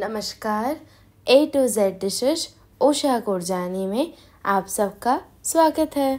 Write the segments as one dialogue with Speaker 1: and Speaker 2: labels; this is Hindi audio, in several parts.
Speaker 1: नमस्कार ए टू जेड डिशेज ओशा कुरजानी में आप सबका स्वागत है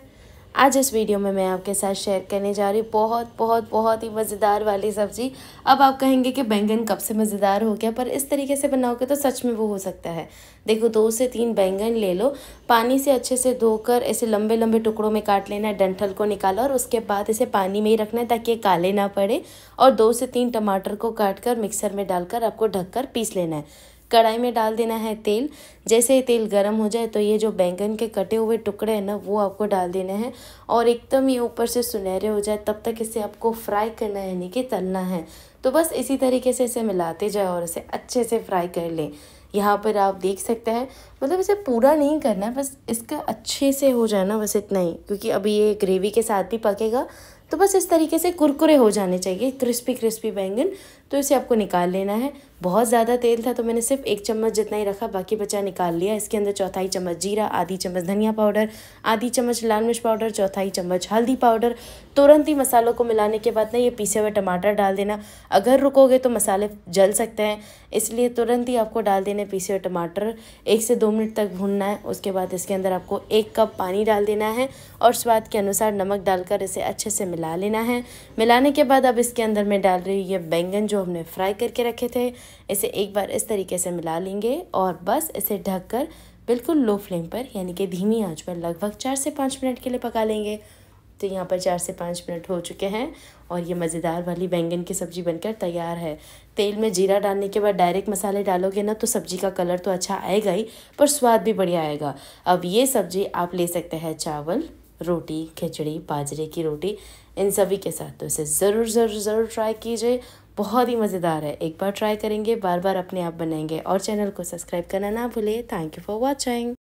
Speaker 1: आज इस वीडियो में मैं आपके साथ शेयर करने जा रही हूँ बहुत बहुत बहुत ही मज़ेदार वाली सब्ज़ी अब आप कहेंगे कि बैंगन कब से मज़ेदार हो गया पर इस तरीके से बनाओगे तो सच में वो हो सकता है देखो दो से तीन बैंगन ले लो पानी से अच्छे से धोकर ऐसे लंबे लंबे टुकड़ों में काट लेना है डंठल को निकालो और उसके बाद इसे पानी में ही रखना है ताकि ये काले ना पड़े और दो से तीन टमाटर को काट कर मिक्सर में डालकर आपको ढककर पीस लेना है कढ़ाई में डाल देना है तेल जैसे ही तेल गर्म हो जाए तो ये जो बैंगन के कटे हुए टुकड़े हैं ना वो आपको डाल देने हैं और एकदम ये ऊपर से सुनहरे हो जाए तब तक इसे आपको फ्राई करना है यानी कि तलना है तो बस इसी तरीके से इसे मिलाते जाए और इसे अच्छे से फ्राई कर लें यहाँ पर आप देख सकते हैं मतलब इसे पूरा नहीं करना है बस इसका अच्छे से हो जाए ना बस इतना ही क्योंकि अभी ये ग्रेवी के साथ भी पकेगा तो बस इस तरीके से कुरकुरे हो जाने चाहिए क्रिस्पी क्रिस्पी बैंगन तो इसे आपको निकाल लेना है बहुत ज़्यादा तेल था तो मैंने सिर्फ एक चम्मच जितना ही रखा बाकी बचा निकाल लिया इसके अंदर चौथाई चम्मच जीरा आधी चम्मच धनिया पाउडर आधी चम्मच लाल मिर्च पाउडर चौथाई चम्मच हल्दी पाउडर तुरंत ही मसालों को मिलाने के बाद ना ये पीसे हुए टमाटर डाल देना अगर रुकोगे तो मसाले जल सकते हैं इसलिए तुरंत ही आपको डाल देने पीसे हुए टमाटर एक से दो मिनट तक भूनना है उसके बाद इसके अंदर आपको एक कप पानी डाल देना है और स्वाद के अनुसार नमक डालकर इसे अच्छे से मिला लेना है मिलाने के बाद अब इसके अंदर मैं डाल रही हूँ ये बैंगन जो हमने फ्राई करके रखे थे इसे एक बार इस तरीके से मिला लेंगे और बस इसे ढककर बिल्कुल लो फ्लेम पर यानी कि धीमी आंच पर लगभग चार से पाँच मिनट के लिए पका लेंगे तो यहाँ पर चार से पाँच मिनट हो चुके हैं और ये मज़ेदार वाली बैंगन की सब्ज़ी बनकर तैयार है तेल में जीरा डालने के बाद डायरेक्ट मसाले डालोगे ना तो सब्ज़ी का कलर तो अच्छा आएगा ही पर स्वाद भी बढ़िया आएगा अब ये सब्ज़ी आप ले सकते हैं चावल रोटी खिचड़ी बाजरे की रोटी इन सभी के साथ तो इसे ज़रूर ज़रूर ज़रूर ट्राई कीजिए बहुत ही मज़ेदार है एक बार ट्राई करेंगे बार बार अपने आप बनाएंगे और चैनल को सब्सक्राइब करना ना भूलें थैंक यू फॉर वॉचिंग